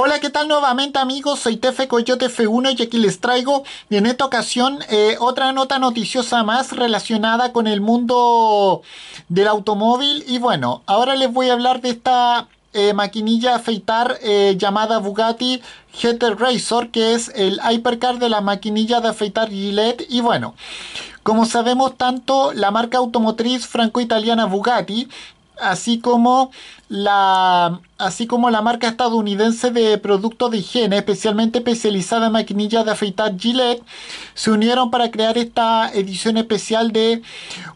Hola, ¿qué tal nuevamente amigos? Soy Tefe Coyote F1 y aquí les traigo en esta ocasión eh, otra nota noticiosa más relacionada con el mundo del automóvil. Y bueno, ahora les voy a hablar de esta eh, maquinilla afeitar eh, llamada Bugatti Hater Racer que es el hypercar de la maquinilla de afeitar Gillette. Y bueno, como sabemos tanto, la marca automotriz franco-italiana Bugatti así como la así como la marca estadounidense de productos de higiene, especialmente especializada en maquinillas de afeitar Gillette, se unieron para crear esta edición especial de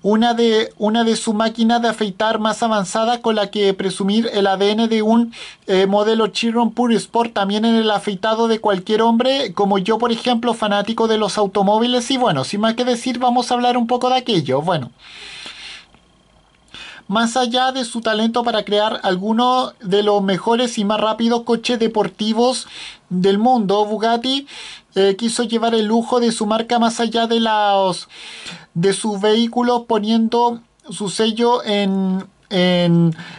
una de una de sus máquinas de afeitar más avanzadas con la que presumir el ADN de un eh, modelo Chiron Pure Sport también en el afeitado de cualquier hombre, como yo por ejemplo, fanático de los automóviles y bueno, sin más que decir, vamos a hablar un poco de aquello. Bueno, más allá de su talento para crear algunos de los mejores y más rápidos coches deportivos del mundo, Bugatti eh, quiso llevar el lujo de su marca más allá de, los, de sus vehículos poniendo su sello en,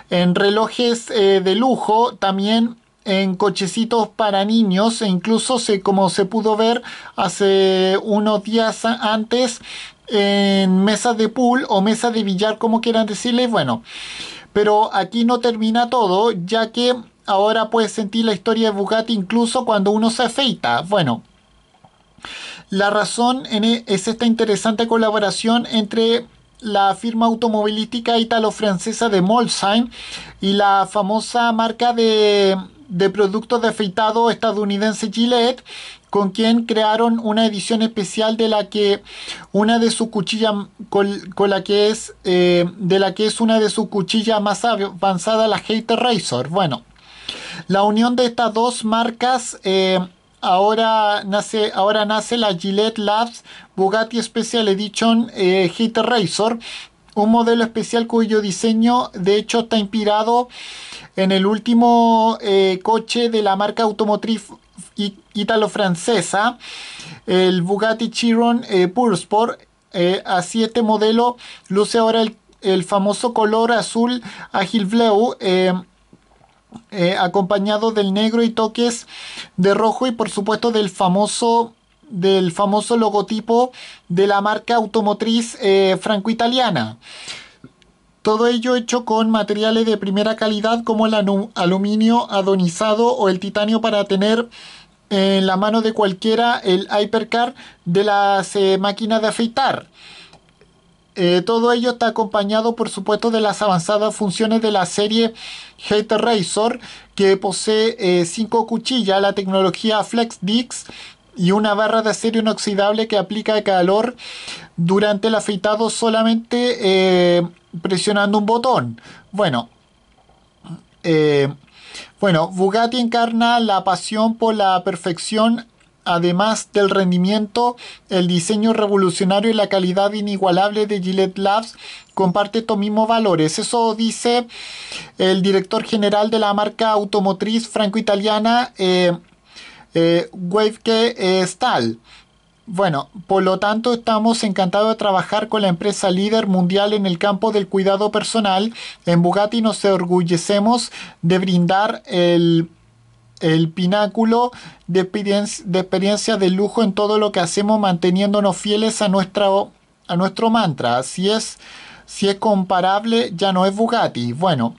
relojes eh, de lujo, también en cochecitos para niños e incluso como se pudo ver hace unos días antes en mesas de pool o mesa de billar, como quieran decirles, bueno. Pero aquí no termina todo, ya que ahora puedes sentir la historia de Bugatti incluso cuando uno se afeita. Bueno, la razón e-, es esta interesante colaboración entre la firma automovilística italo-francesa de Molsheim y la famosa marca de, de productos de afeitado estadounidense Gillette, con quien crearon una edición especial de la que una de con, la que es eh, de la que es una de sus cuchillas más avanzada la Hater Razor bueno la unión de estas dos marcas eh, ahora nace ahora nace la Gillette Labs Bugatti Special Edition eh, Hater Razor un modelo especial cuyo diseño de hecho está inspirado en el último eh, coche de la marca automotriz italo francesa el Bugatti Chiron eh, Pur Sport eh, así este modelo luce ahora el, famoso color azul ágil bleu. Em, acompañado del negro y toques de rojo y por supuesto del famoso del famoso logotipo de la marca automotriz eh, franco-italiana. Todo ello hecho con materiales de primera calidad como el aluminio adonizado o el titanio para tener en la mano de cualquiera el hypercar de las eh, máquinas de afeitar. Eh, todo ello está acompañado por supuesto de las avanzadas funciones de la serie Hater Razor que posee 5 cuchillas, la tecnología FlexDix y una barra de acero inoxidable que aplica calor durante el afeitado solamente eh, presionando un botón. Bueno, eh, bueno, Bugatti encarna la pasión por la perfección, además del rendimiento, el diseño revolucionario y la calidad inigualable de Gillette Labs comparte estos mismos valores. Eso dice el director general de la marca automotriz franco-italiana. Eh, eh, Wave que es tal. Bueno, por lo tanto estamos encantados de trabajar con la empresa líder mundial en el campo del cuidado personal. En Bugatti nos orgullecemos de brindar el, el pináculo de, experiencia de, lujo en todo lo que hacemos manteniéndonos fieles a, a nuestro mantra. Si es, si es comparable, ya no es Bugatti. Bueno,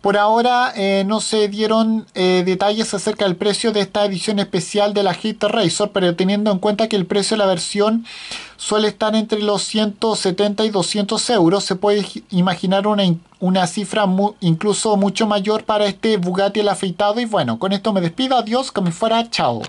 por ahora eh, no se dieron eh, detalles acerca del precio de esta edición especial de la Hit Razor, pero teniendo en cuenta que el precio de la versión suele estar entre los 170 y 200 euros, se puede imaginar una, cifra incluso mucho mayor para este Bugatti el afeitado. Y bueno, con esto me despido, adiós, que me fuera, chao.